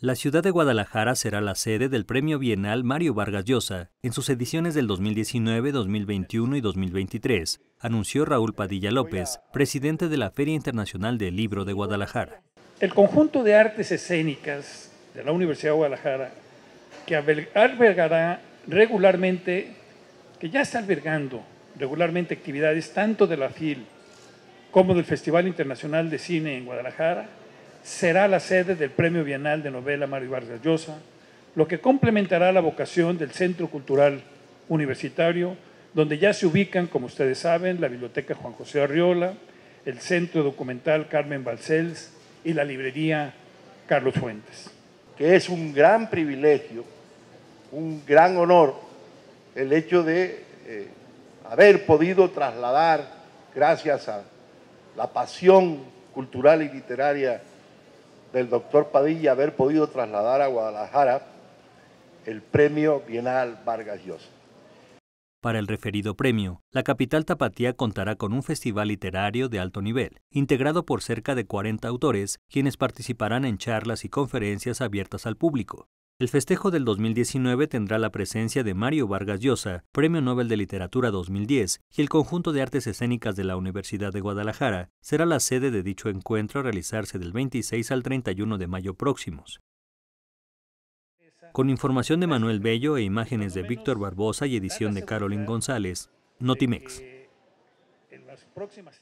La ciudad de Guadalajara será la sede del Premio Bienal Mario Vargas Llosa en sus ediciones del 2019, 2021 y 2023, anunció Raúl Padilla López, presidente de la Feria Internacional del Libro de Guadalajara. El conjunto de artes escénicas de la Universidad de Guadalajara, que albergará regularmente, que ya está albergando regularmente actividades tanto de la FIL como del Festival Internacional de Cine en Guadalajara, será la sede del Premio Bienal de Novela Mario Vargas Llosa, lo que complementará la vocación del Centro Cultural Universitario, donde ya se ubican, como ustedes saben, la Biblioteca Juan José Arriola, el Centro Documental Carmen Balcells y la Librería Carlos Fuentes. Que es un gran privilegio, un gran honor el hecho de eh, haber podido trasladar, gracias a la pasión cultural y literaria del doctor Padilla haber podido trasladar a Guadalajara el premio Bienal Vargas Llosa. Para el referido premio, la capital tapatía contará con un festival literario de alto nivel, integrado por cerca de 40 autores, quienes participarán en charlas y conferencias abiertas al público. El festejo del 2019 tendrá la presencia de Mario Vargas Llosa, Premio Nobel de Literatura 2010, y el conjunto de artes escénicas de la Universidad de Guadalajara será la sede de dicho encuentro a realizarse del 26 al 31 de mayo próximos. Con información de Manuel Bello e imágenes de Víctor Barbosa y edición de Carolyn González, Notimex. Eh, en próximas